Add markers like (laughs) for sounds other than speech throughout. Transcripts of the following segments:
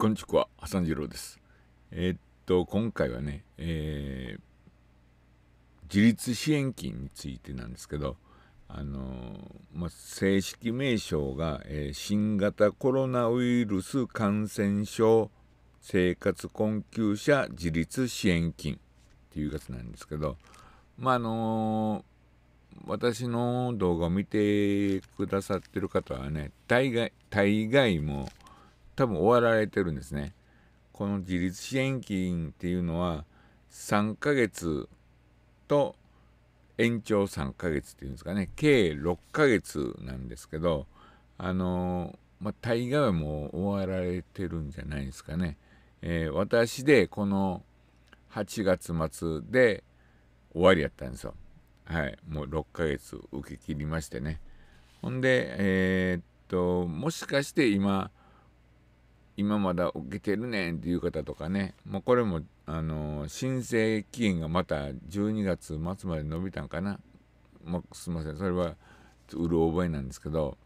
こんにちは、ハサンジロです。えー、っと、今回はね、えー、自立支援金についてなんですけど、あのー、まあ、正式名称が、え新型コロナウイルス感染症生活困窮者自立支援金っていうやつなんですけど、まあ、あの私の動画を見てくださってる方はね、大概、大概も多分終わられてるんですね。この自立支援金っていうのは3ヶ月と延長3ヶ月っていうんですかね計6ヶ月なんですけどあのまあ大概はもう終わられてるんじゃないですかね。えー、私でこの8月末で終わりやったんですよ。はい、もう6ヶ月受け切りましてね。ほんで、えー、っと、もしかして今、今まだ受けてるねんっていう方とかね、もうこれも、あのー、申請期限がまた12月末まで延びたんかな。もうすいません、それはうる覚えなんですけど、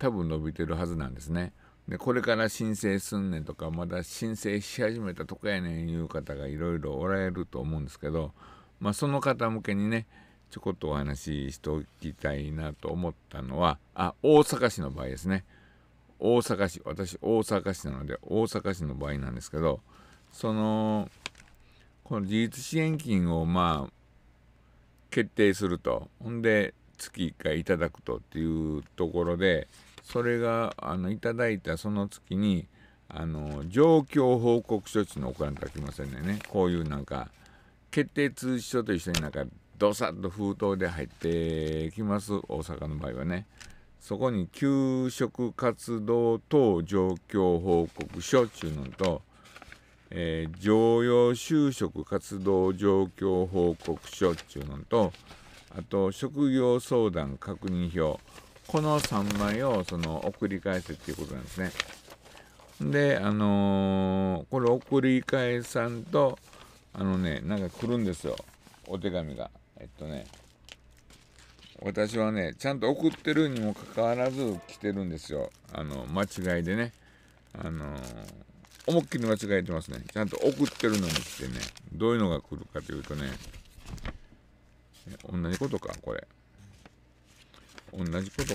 多分伸びてるはずなんですね。で、これから申請すんねんとか、まだ申請し始めたとこやねんいう方がいろいろおられると思うんですけど、まあ、その方向けにね、ちょこっとお話ししておきたいなと思ったのは、あ、大阪市の場合ですね。大阪市私大阪市なので大阪市の場合なんですけどそのこの自立支援金をまあ決定するとほんで月1回いただくとっていうところでそれがあのいただいたその月にあの状況報告書置のお金がきませんねこういうなんか決定通知書と一緒になんかどさっと封筒で入ってきます大阪の場合はね。そこに給食活動等状況報告書っちゅうのと、えー、常用就職活動状況報告書っちゅうのと、あと、職業相談確認表この3枚をその送り返せっていうことなんですね。で、あのー、これ送り返さんと、あのね、なんか来るんですよ。お手紙が。えっとね、私はね、ちゃんと送ってるにもかかわらず来てるんですよ。あの、間違いでね。あのー、思いっきり間違えてますね。ちゃんと送ってるのに来てね。どういうのが来るかというとね、同じことか、これ。同じことか。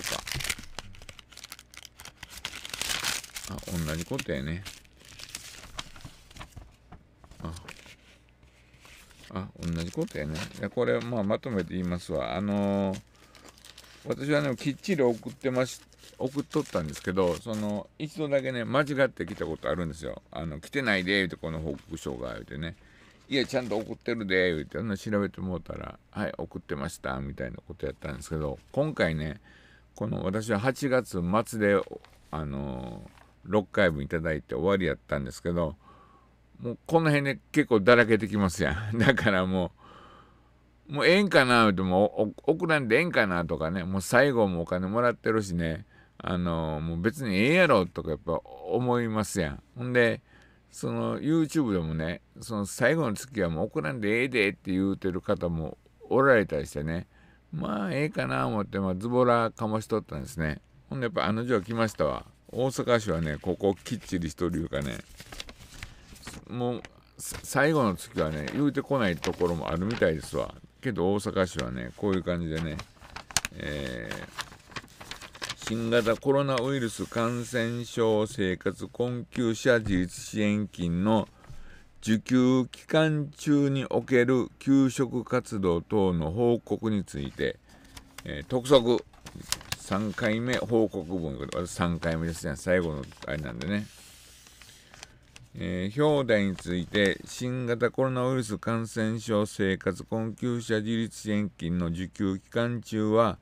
あ、同じことやね。あ、同じことやね。これ、まあ、まとめて言いますわ。あのー私はねきっちり送ってまし送っとったんですけどその一度だけね間違ってきたことあるんですよ「あの来てないで」言うてこの報告書が言うてね「いやちゃんと送ってるで」言うてあの調べてもうたら「はい送ってました」みたいなことやったんですけど今回ねこの私は8月末であのー、6回分いいて終わりやったんですけどもうこの辺で、ね、結構だらけてきますやん (laughs) だからもうもうええんかなてもう送らんでええんかなとかねもう最後もお金もらってるしねあのもう別にええやろとかやっぱ思いますやんほんでその YouTube でもねその最後の月はもう送らんでええでって言うてる方もおられたりしてねまあええかな思って、まあ、ズボラかましとったんですねほんでやっぱあの字は来ましたわ大阪市はねここきっちりしとるいうかねもう最後の月はね言うてこないところもあるみたいですわけど大阪市はねこういう感じでね、えー、新型コロナウイルス感染症生活困窮者自立支援金の受給期間中における給食活動等の報告について、えー、督促3回目報告文3回目ですね最後のあれなんでねえー、表題について新型コロナウイルス感染症生活困窮者自立支援金の受給期間中は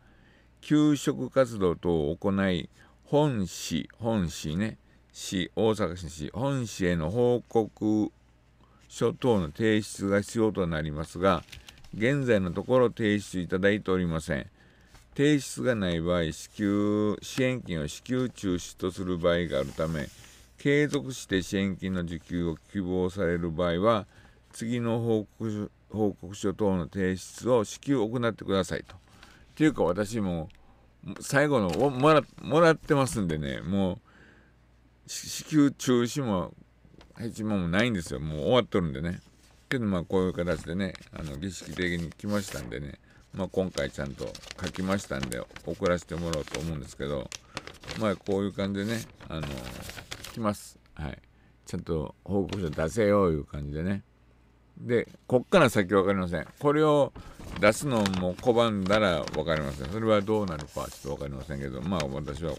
給食活動等を行い本市本市ね市大阪市本市への報告書等の提出が必要となりますが現在のところ提出いただいておりません提出がない場合支給支援金を支給中止とする場合があるため継続して支援金の受給を希望される場合は次の報告報告書等の提出を支給を行ってくださいと。っていうか私も最後のもらもらってますんでねもう支給中止も配置もないんですよもう終わっとるんでね。けどまあこういう形でねあの儀式的に来ましたんでね、まあ、今回ちゃんと書きましたんで送らせてもらおうと思うんですけどまあこういう感じでねあのーきます。はい。ちゃんと報告書出せよういう感じでね。で、こっから先分かりません。これを出すのも拒んだら分かりません。それはどうなるかはちょっと分かりませんけど、まあ私は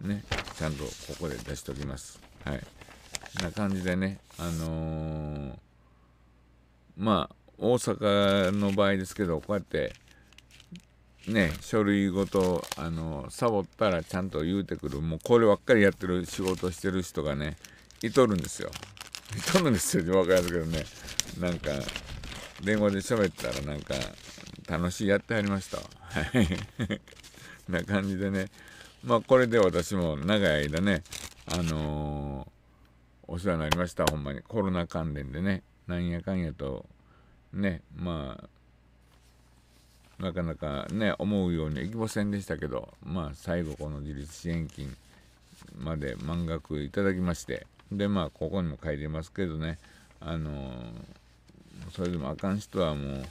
ね、ちゃんとここで出しておきます。はい。な感じでね、あのー、まあ大阪の場合ですけど、こうやってね、書類ごとあのサボったらちゃんと言うてくるもうこればっかりやってる仕事してる人がねいとるんですよいとるんですよって分かるけどねなんか電話で喋ったらなんか楽しいやってはりましたはい (laughs) な感じでねまあこれで私も長い間ねあのー、お世話になりましたほんまにコロナ関連でねなんやかんやとねまあなかなかね思うようにいきませんでしたけどまあ最後この自立支援金まで満額いただきましてでまあここにも書いてますけどねあのー、それでもあかん人はもう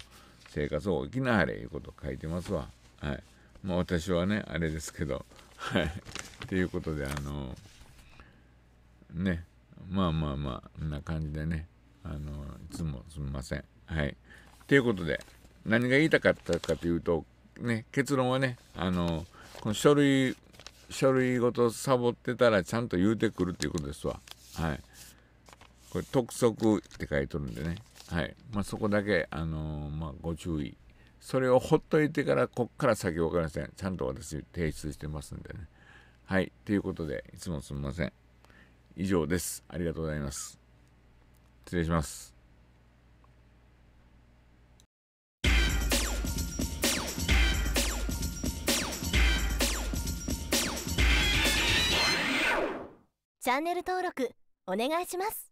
生活を生きなはれいうこと書いてますわはいまあ私はねあれですけどはいということであのー、ねまあまあまあんな感じでねあのー、いつもすみませんはいということで何が言いたかったかというと、ね、結論はねあのこの書類書類ごとサボってたらちゃんと言うてくるっていうことですわ。はい、これ「督促」って書いとるんでね、はいまあ、そこだけ、あのー、まあ、ご注意それをほっといてからこっから先分かりませんちゃんと私提出してますんでねはいということでいつもすみません以上ですありがとうございます失礼しますチャンネル登録お願いします